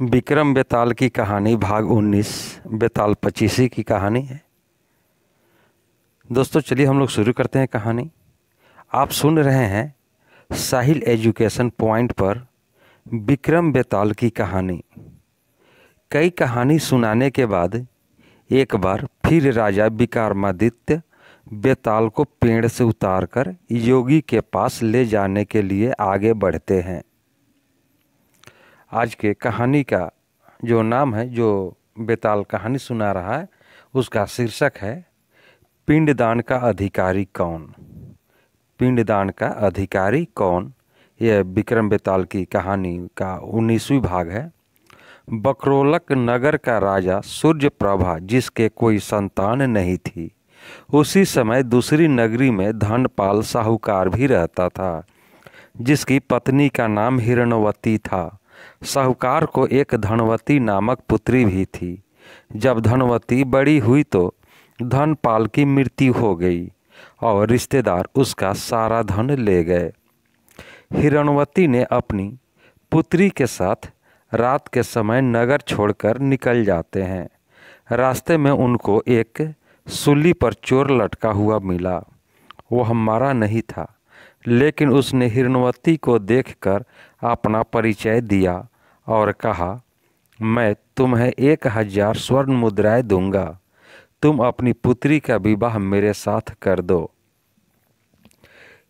विक्रम बेताल की कहानी भाग 19 बेताल पच्चीसी की कहानी है दोस्तों चलिए हम लोग शुरू करते हैं कहानी आप सुन रहे हैं साहिल एजुकेशन पॉइंट पर विक्रम बेताल की कहानी कई कहानी सुनाने के बाद एक बार फिर राजा विकारमादित्य बेताल को पेड़ से उतारकर योगी के पास ले जाने के लिए आगे बढ़ते हैं आज के कहानी का जो नाम है जो बेताल कहानी सुना रहा है उसका शीर्षक है पिंडदान का अधिकारी कौन पिंडदान का अधिकारी कौन यह विक्रम बेताल की कहानी का उन्नीसवीं भाग है बकरोलक नगर का राजा सूर्य प्रभा जिसके कोई संतान नहीं थी उसी समय दूसरी नगरी में धनपाल साहूकार भी रहता था जिसकी पत्नी का नाम हिरणवती था साहूकार को एक धनवती नामक पुत्री भी थी जब धनवती बड़ी हुई तो धनपाल की मृत्यु हो गई और रिश्तेदार उसका सारा धन ले गए हिरणवती ने अपनी पुत्री के साथ रात के समय नगर छोड़कर निकल जाते हैं रास्ते में उनको एक सुली पर चोर लटका हुआ मिला वह हमारा नहीं था लेकिन उसने हिरणवती को देखकर अपना परिचय दिया और कहा मैं तुम्हें एक हजार स्वर्ण मुद्राएं दूंगा तुम अपनी पुत्री का विवाह मेरे साथ कर दो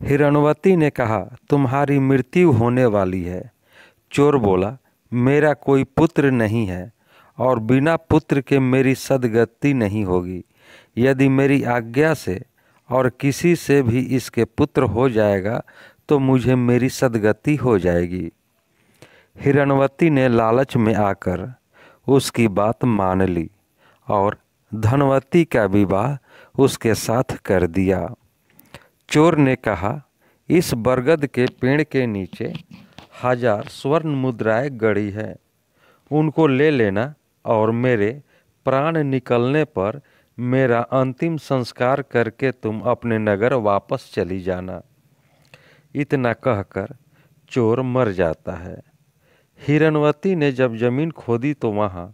हिरणवती ने कहा तुम्हारी मृत्यु होने वाली है चोर बोला मेरा कोई पुत्र नहीं है और बिना पुत्र के मेरी सदगति नहीं होगी यदि मेरी आज्ञा से और किसी से भी इसके पुत्र हो जाएगा तो मुझे मेरी सदगति हो जाएगी हिरणवती ने लालच में आकर उसकी बात मान ली और धनवती का विवाह उसके साथ कर दिया चोर ने कहा इस बरगद के पेड़ के नीचे हजार स्वर्ण मुद्राएं गड़ी हैं उनको ले लेना और मेरे प्राण निकलने पर मेरा अंतिम संस्कार करके तुम अपने नगर वापस चली जाना इतना कहकर चोर मर जाता है हिरणवती ने जब जमीन खोदी तो वहाँ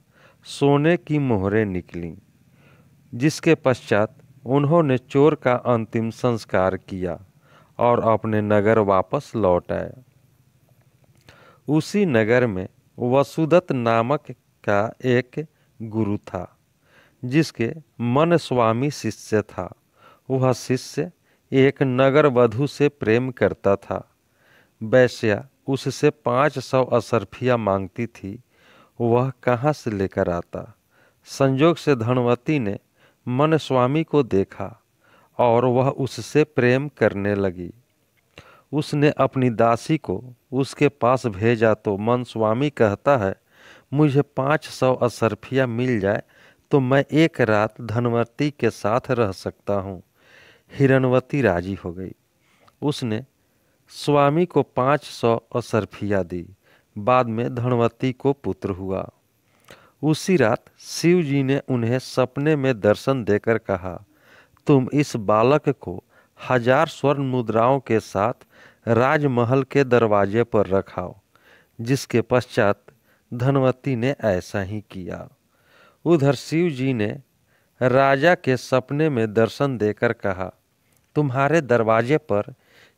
सोने की मोहरें निकली जिसके पश्चात उन्होंने चोर का अंतिम संस्कार किया और अपने नगर वापस लौट आए उसी नगर में वसुदत्त नामक का एक गुरु था जिसके मन स्वामी शिष्य था वह शिष्य एक नगर वधु से प्रेम करता था वैश्या उससे पाँच सौ असरफिया मांगती थी वह कहाँ से लेकर आता संयोग से धनवती ने मन स्वामी को देखा और वह उससे प्रेम करने लगी उसने अपनी दासी को उसके पास भेजा तो मन स्वामी कहता है मुझे पाँच सौ असरफिया मिल जाए तो मैं एक रात धनवर्ती के साथ रह सकता हूँ हिरणवती राजी हो गई उसने स्वामी को पाँच सौ असरफिया दी बाद में धनवती को पुत्र हुआ उसी रात शिव जी ने उन्हें सपने में दर्शन देकर कहा तुम इस बालक को हजार स्वर्ण मुद्राओं के साथ राजमहल के दरवाजे पर रखाओ जिसके पश्चात धनवती ने ऐसा ही किया उधर शिव जी ने राजा के सपने में दर्शन देकर कहा तुम्हारे दरवाजे पर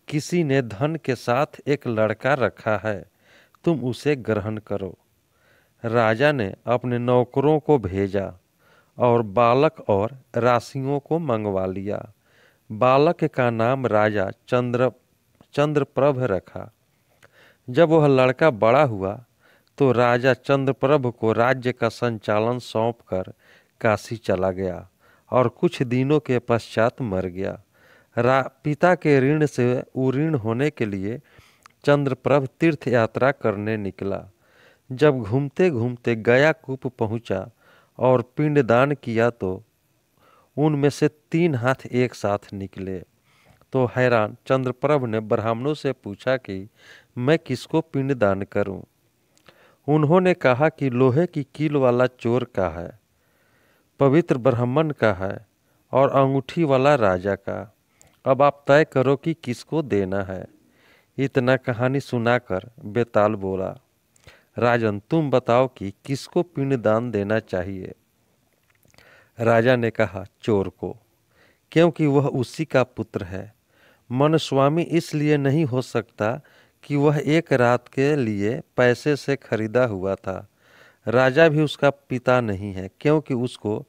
किसी ने धन के साथ एक लड़का रखा है तुम उसे ग्रहण करो राजा ने अपने नौकरों को भेजा और बालक और राशियों को मंगवा लिया बालक का नाम राजा चंद्र चंद्रप्रभ रखा जब वह लड़का बड़ा हुआ तो राजा चंद्रप्रभ को राज्य का संचालन सौंपकर काशी चला गया और कुछ दिनों के पश्चात मर गया रा पिता के ऋण से उऋण होने के लिए चंद्रप्रभ तीर्थ यात्रा करने निकला जब घूमते घूमते गया कूप पहुंचा और पिंडदान किया तो उनमें से तीन हाथ एक साथ निकले तो हैरान चंद्रप्रभ ने ब्राह्मणों से पूछा कि मैं किसको पिंडदान करूं? उन्होंने कहा कि लोहे की कील वाला चोर का है पवित्र ब्राह्मण का है और अंगूठी वाला राजा का अब आप तय करो कि किसको देना है इतना कहानी सुनाकर बेताल बोला राजन तुम बताओ कि किसको पिंडदान देना चाहिए राजा ने कहा चोर को क्योंकि वह उसी का पुत्र है मन स्वामी इसलिए नहीं हो सकता कि वह एक रात के लिए पैसे से खरीदा हुआ था राजा भी उसका पिता नहीं है क्योंकि उसको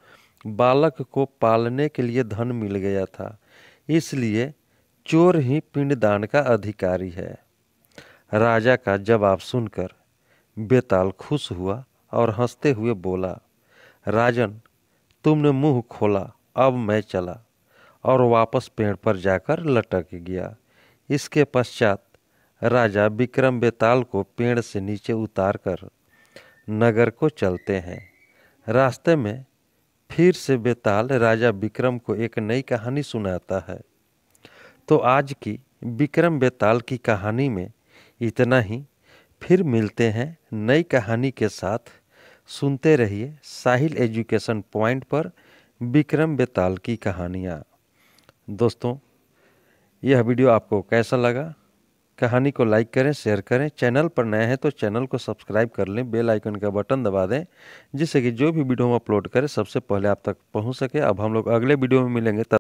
बालक को पालने के लिए धन मिल गया था इसलिए चोर ही पिंडदान का अधिकारी है राजा का जवाब सुनकर बेताल खुश हुआ और हंसते हुए बोला राजन तुमने मुंह खोला अब मैं चला और वापस पेड़ पर जाकर लटक गया इसके पश्चात राजा विक्रम बेताल को पेड़ से नीचे उतार कर नगर को चलते हैं रास्ते में फिर से बेताल राजा विक्रम को एक नई कहानी सुनाता है तो आज की विक्रम बेताल की कहानी में इतना ही फिर मिलते हैं नई कहानी के साथ सुनते रहिए साहिल एजुकेशन पॉइंट पर विक्रम बेताल की कहानियाँ दोस्तों यह वीडियो आपको कैसा लगा कहानी को लाइक करें शेयर करें चैनल पर नए हैं तो चैनल को सब्सक्राइब कर लें बेल आइकन का बटन दबा दें जिससे कि जो भी वीडियो हम अपलोड करें सबसे पहले आप तक पहुंच सके अब हम लोग अगले वीडियो में मिलेंगे तब